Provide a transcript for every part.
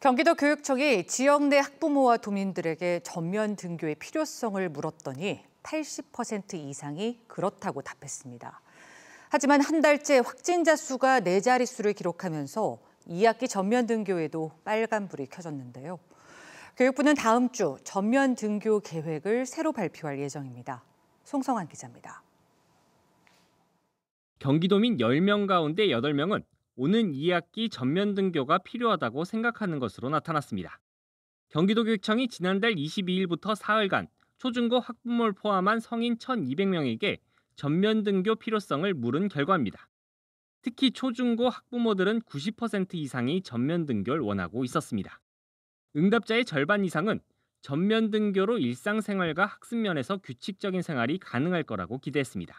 경기도 교육청이 지역 내 학부모와 도민들에게 전면 등교의 필요성을 물었더니 80% 이상이 그렇다고 답했습니다. 하지만 한 달째 확진자 수가 네 자릿수를 기록하면서 2학기 전면 등교에도 빨간불이 켜졌는데요. 교육부는 다음 주 전면 등교 계획을 새로 발표할 예정입니다. 송성환 기자입니다. 경기도민 10명 가운데 8명은 오는 2학기 전면 등교가 필요하다고 생각하는 것으로 나타났습니다. 경기도교육청이 지난달 22일부터 4흘간 초중고 학부모를 포함한 성인 1,200명에게 전면 등교 필요성을 물은 결과입니다. 특히 초중고 학부모들은 90% 이상이 전면 등교를 원하고 있었습니다. 응답자의 절반 이상은 전면 등교로 일상생활과 학습면에서 규칙적인 생활이 가능할 거라고 기대했습니다.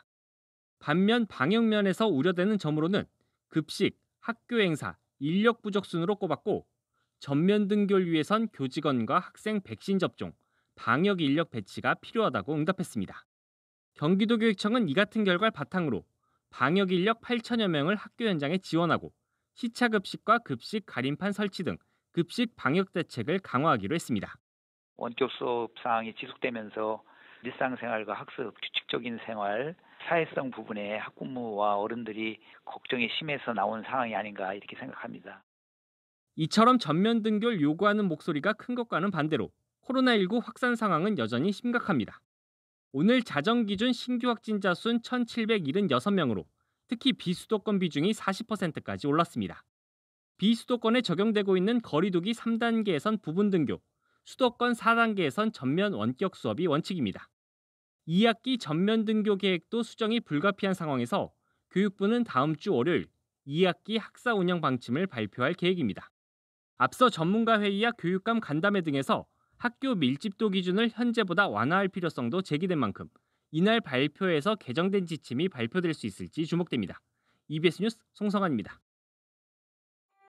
반면 방역면에서 우려되는 점으로는 급식, 학교 행사, 인력 부족 순으로 꼽았고 전면 등교를 위해선 교직원과 학생 백신 접종, 방역 인력 배치가 필요하다고 응답했습니다. 경기도교육청은 이 같은 결과를 바탕으로 방역 인력 8천여 명을 학교 현장에 지원하고 시차 급식과 급식 가림판 설치 등 급식 방역 대책을 강화하기로 했습니다. 원격 수업 상황이 지속되면서 일상생활과 학습, 규칙적인 생활, 사회성 부분에 학부모와 어른들이 걱정이 심해서 나온 상황이 아닌가 이렇게 생각합니다. 이처럼 전면 등교를 요구하는 목소리가 큰 것과는 반대로 코로나19 확산 상황은 여전히 심각합니다. 오늘 자정 기준 신규 확진자 수는 1,776명으로 특히 비수도권 비중이 40%까지 올랐습니다. 비수도권에 적용되고 있는 거리두기 3단계에선 부분 등교, 수도권 4단계에선 전면 원격 수업이 원칙입니다. 2학기 전면 등교 계획도 수정이 불가피한 상황에서 교육부는 다음 주 월요일 2학기 학사 운영 방침을 발표할 계획입니다. 앞서 전문가 회의와 교육감 간담회 등에서 학교 밀집도 기준을 현재보다 완화할 필요성도 제기된 만큼 이날 발표에서 개정된 지침이 발표될 수 있을지 주목됩니다. EBS 뉴스 송성환입니다.